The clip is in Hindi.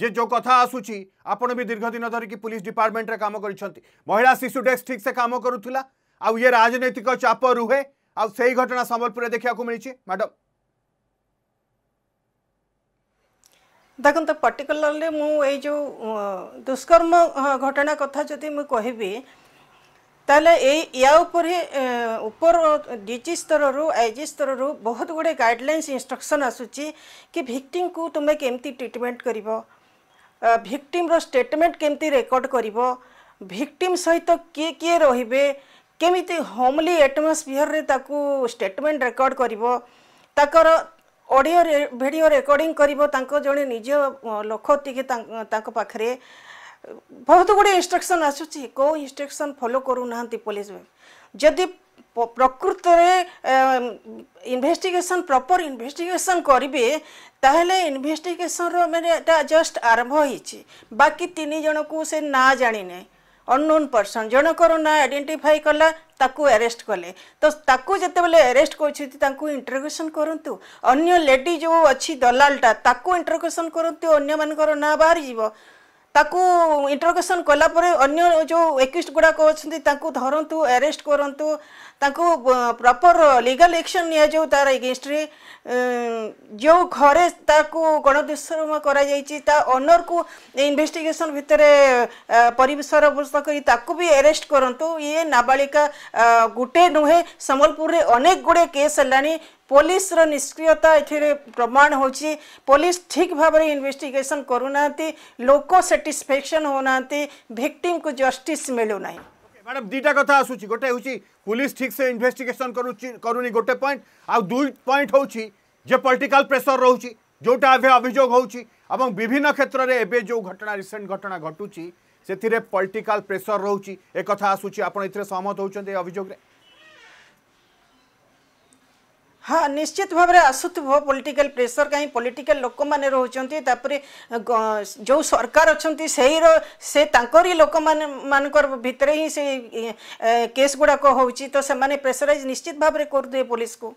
যে যে কথা আসুচি আপনার বি দীর্ঘদিন ধরিকি পুলিশ ডিপার্টমেন্টে কাম করছেন মহিলা শিশু ডেস্ক ঠিক সে কাম করুলা আয়ে রাজনৈতিক चाप रुहे आई घटना संबलपुर देखा मिली मैडम देखो तो पर्टिकुलरली मुझे जो दुष्कर्म घटना कथा जदि मुझे कहबी ताले या उपर डी डीजी स्तर आईजी स्तर बहुत गुड़े गाइडलाइंस इंस्ट्रक्शन आसूँ कि भिक्टिम को तुम्हें केमती ट्रिटमेंट कर ভিক্টিম্র স্টেটমেন্ট কেমতি রেকর্ড করিব ভিক্টিম সহিত কিয়ে কিয়ে রহবে কেমিতি হোমলি আটমোসফিয়র তাকু স্টেটমেন্ট রেকর্ড করিব তাকর অডিও ভিডিও রেকর্ডিং করিব তাঙ্ক জনে নিজ লোক টিকে তাঙ্ক পাখরে বহুত গুড়ে ইনস্ট্রকশন আসুচি কেউ ইনস্ট্রকশন ফলো করু না পুলিশ যদি ପ୍ରକୃତରେ ଇନଭେଷ୍ଟିଗେସନ୍ ପ୍ରପର୍ ଇନଭେଷ୍ଟିଗେସନ୍ କରିବେ ତାହେଲେ ଇନଭେଷ୍ଟିଗେସନ୍ର ମାନେ ଏଇଟା ଜଷ୍ଟ ଆରମ୍ଭ ହେଇଛି ବାକି ତିନି ଜଣଙ୍କୁ ସେ ନାଁ ଜାଣିନେ ଅନ୍ନୋନ୍ ପର୍ସନ୍ ଜଣଙ୍କର ନାଁ ଆଇଡେଣ୍ଟିଫାଇ କଲା ତାକୁ ଆରେଷ୍ଟ କଲେ ତ ତାକୁ ଯେତେବେଳେ ଆରେଷ୍ଟ କରିଛନ୍ତି ତାଙ୍କୁ ଇଣ୍ଟରଗେସନ୍ କରନ୍ତୁ ଅନ୍ୟ ଲେଡ଼ି ଯେଉଁ ଅଛି ଦଲାଲଟା ତାକୁ ଇଣ୍ଟରଗେସନ୍ କରନ୍ତୁ ଅନ୍ୟମାନଙ୍କର ନାଁ ବାହାରିଯିବ ତାକୁ ଇଣ୍ଟରଗେସନ୍ କଲାପରେ ଅନ୍ୟ ଯେଉଁ ଏକ୍ୟୁଜ୍ ଗୁଡ଼ାକ ଅଛନ୍ତି ତାଙ୍କୁ ଧରନ୍ତୁ ଆରେଷ୍ଟ କରନ୍ତୁ ତାଙ୍କୁ ପ୍ରପର୍ ଲିଗାଲ୍ ଏକ୍ସନ୍ ନିଆଯାଉ ତା'ର ଏଗେନଷ୍ଟରେ ଯେଉଁ ଘରେ ତାକୁ ଗଣଦୁଷ୍କର୍ମ କରାଯାଇଛି ତା ଅନର୍କୁ ଇନଭେଷ୍ଟିଗେସନ୍ ଭିତରେ ପରିବେଶର ଅବସ୍ଥା କରି ତାକୁ ବି ଆରେଷ୍ଟ କରନ୍ତୁ ଇଏ ନାବାଳିକା ଗୋଟେ ନୁହେଁ ସମ୍ବଲପୁରରେ ଅନେକ ଗୁଡ଼ିଏ କେସ୍ ହେଲାଣି पुलिस निष्क्रियता ये प्रमाण हो पुलिस ठीक भाव इनभेस्टिगेसन करूना लोक साटिस्फेक्शन होना भिक्टीम को जस्टिस मिलूना मैडम दुटा कथ आस गोटे हूँ पुलिस ठीक से इनभेस्टिगेसन कर गोटे पॉइंट आउ दुई पॉइंट हूँ जे पॉलिटिकल प्रेशर रोच जोटा अभी अभोग हो विभिन्न क्षेत्र में एवं जो घटना रिसेंट घटना घटू से पॉलिटिकल प्रेशर रोचे एक कथ आसूँ सहमत होते अभोगे ହଁ ନିଶ୍ଚିତ ଭାବରେ ଆସୁଥିବ ପଲିଟିକାଲ ପ୍ରେସର କାହିଁ ପଲିଟିକାଲ ଲୋକମାନେ ରହୁଛନ୍ତି ତାପରେ ଯେଉଁ ସରକାର ଅଛନ୍ତି ସେଇର ସେ ତାଙ୍କରି ଲୋକମାନେ ମାନଙ୍କର ଭିତରେ ହିଁ ସେ କେସ୍ ଗୁଡ଼ାକ ହେଉଛି ତ ସେମାନେ ପ୍ରେସରାଇଜ୍ ନିଶ୍ଚିତ ଭାବରେ କରୁଥିବେ ପୋଲିସକୁ